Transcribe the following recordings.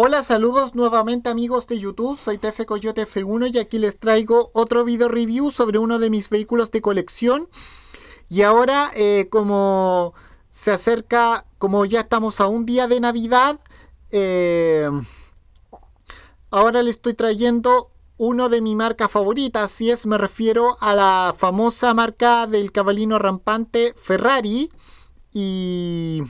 Hola, saludos nuevamente amigos de YouTube, soy TF Coyote F1 y aquí les traigo otro video review sobre uno de mis vehículos de colección. Y ahora, eh, como se acerca, como ya estamos a un día de Navidad, eh, ahora les estoy trayendo uno de mi marca favorita, si es, me refiero a la famosa marca del cabalino rampante Ferrari. Y,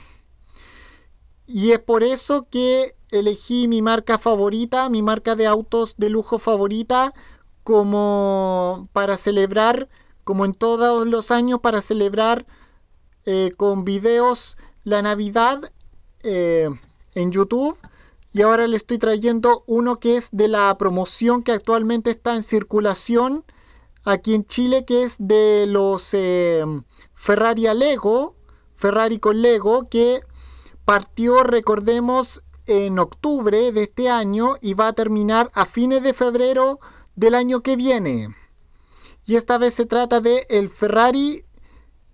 y es por eso que elegí mi marca favorita, mi marca de autos de lujo favorita, como para celebrar, como en todos los años, para celebrar eh, con videos la Navidad eh, en YouTube. Y ahora le estoy trayendo uno que es de la promoción que actualmente está en circulación aquí en Chile, que es de los eh, Ferrari a Lego, Ferrari con Lego, que partió, recordemos, en octubre de este año y va a terminar a fines de febrero del año que viene. Y esta vez se trata de el Ferrari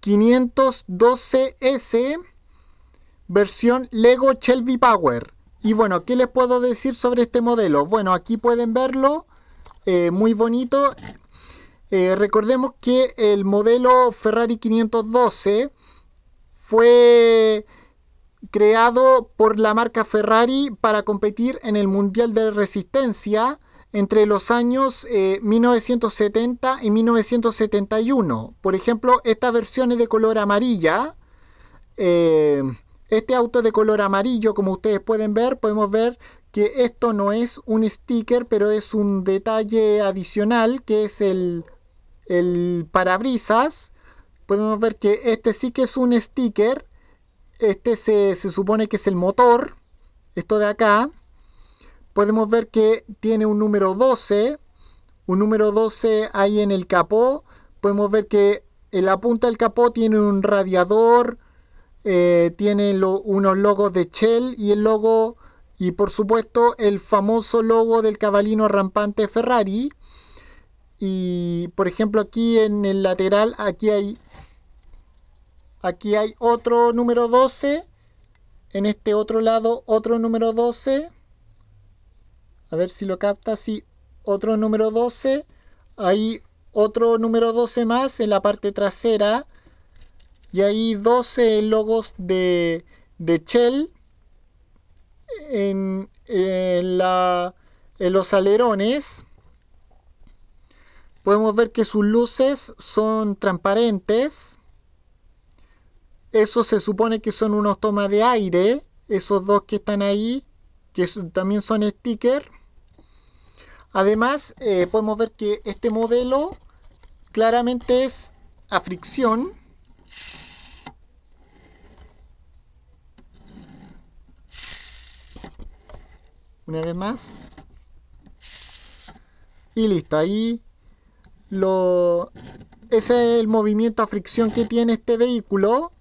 512S versión Lego Shelby Power. Y bueno, ¿qué les puedo decir sobre este modelo? Bueno, aquí pueden verlo, eh, muy bonito. Eh, recordemos que el modelo Ferrari 512 fue creado por la marca Ferrari para competir en el Mundial de Resistencia entre los años 1970 eh, y 1971. Por ejemplo, esta versión es de color amarilla. Eh, este auto de color amarillo, como ustedes pueden ver, podemos ver que esto no es un sticker, pero es un detalle adicional que es el, el parabrisas. Podemos ver que este sí que es un sticker este se, supone que es el motor, esto de acá, podemos ver que tiene un número 12, un número 12 ahí en el capó, podemos ver que en la punta del capó tiene un radiador, eh, tiene unos logos de Shell y el logo, y por supuesto el famoso logo del cabalino rampante Ferrari. Y por ejemplo aquí en el lateral, aquí hay Aquí hay otro número 12. En este otro lado otro número 12. A ver si lo capta. Sí, otro número 12. Hay otro número 12 más en la parte trasera. Y hay 12 logos de, Shell en los alerones. Podemos ver que sus luces son transparentes eso se supone que son unos tomas de aire, esos dos que están ahí, que también son stickers. Además, eh, podemos ver que este modelo claramente es a fricción. Una vez más. Y listo, ahí lo, ese es el movimiento a fricción que tiene este vehículo.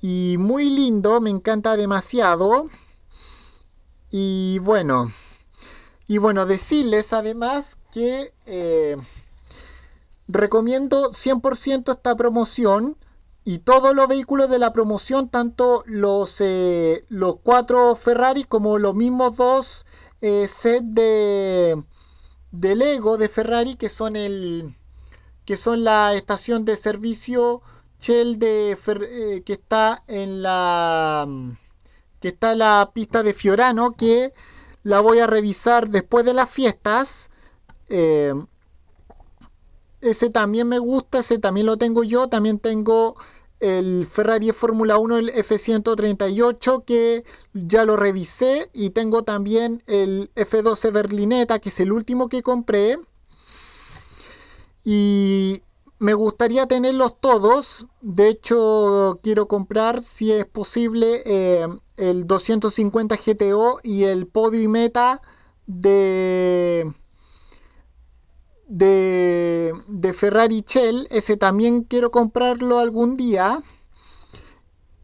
Y muy lindo, me encanta demasiado. Y bueno, y bueno, decirles además que eh, recomiendo 100% esta promoción y todos los vehículos de la promoción, tanto los, eh, los cuatro Ferrari como los mismos dos eh, sets de, de Lego de Ferrari que son el que son la estación de servicio Shell de eh, que está en la mm, que está la pista de Fiorano que la voy a revisar después de las fiestas. Eh, ese también me gusta, ese también lo tengo yo. También tengo el Ferrari Fórmula 1, el F138, que ya lo revisé. Y tengo también el F12 Berlineta, que es el último que compré. Y me gustaría tenerlos todos. De hecho, quiero comprar, si es posible, eh, el 250 GTO y el Podi Meta de, de, Ferrari Shell. Ese también quiero comprarlo algún día.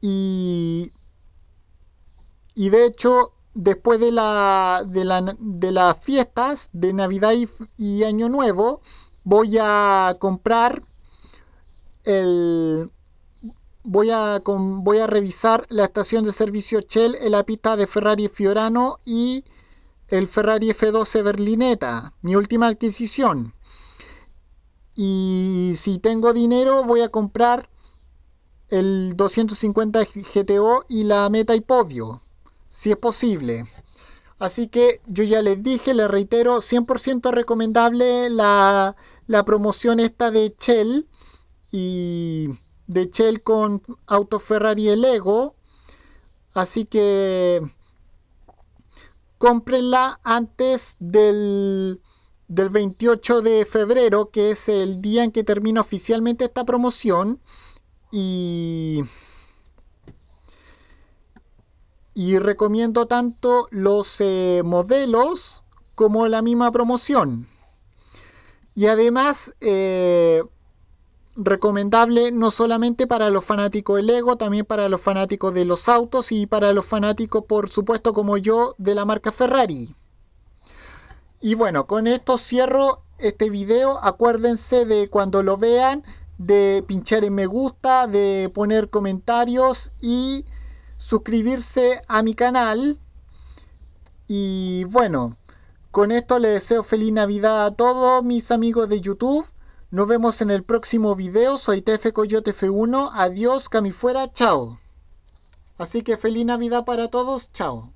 Y, y de hecho, después de, la, de, las fiestas de Navidad y, y Año Nuevo voy a comprar el voy a voy a revisar la estación de servicio Shell en la pista de Ferrari Fiorano y el Ferrari F12 Berlineta, mi última adquisición. Y si tengo dinero voy a comprar el 250 GTO y la Meta y Podio, si es posible. Así que yo ya les dije, les reitero, 100% recomendable la, promoción esta de Shell y de Shell con Auto Ferrari el Ego. Así que cómprenla antes del, del 28 de febrero, que es el día en que termina oficialmente esta promoción. Y y recomiendo tanto los eh, modelos como la misma promoción. Y además, eh, recomendable no solamente para los fanáticos del Lego, también para los fanáticos de los autos y para los fanáticos, por supuesto, como yo, de la marca Ferrari. Y bueno, con esto cierro este video. Acuérdense de cuando lo vean, de pinchar en me gusta, de poner comentarios y suscribirse a mi canal. Y bueno, con esto le deseo feliz Navidad a todos mis amigos de YouTube. Nos vemos en el próximo video. Soy TF Coyote F1. Adiós, fuera Chao. Así que feliz Navidad para todos. Chao.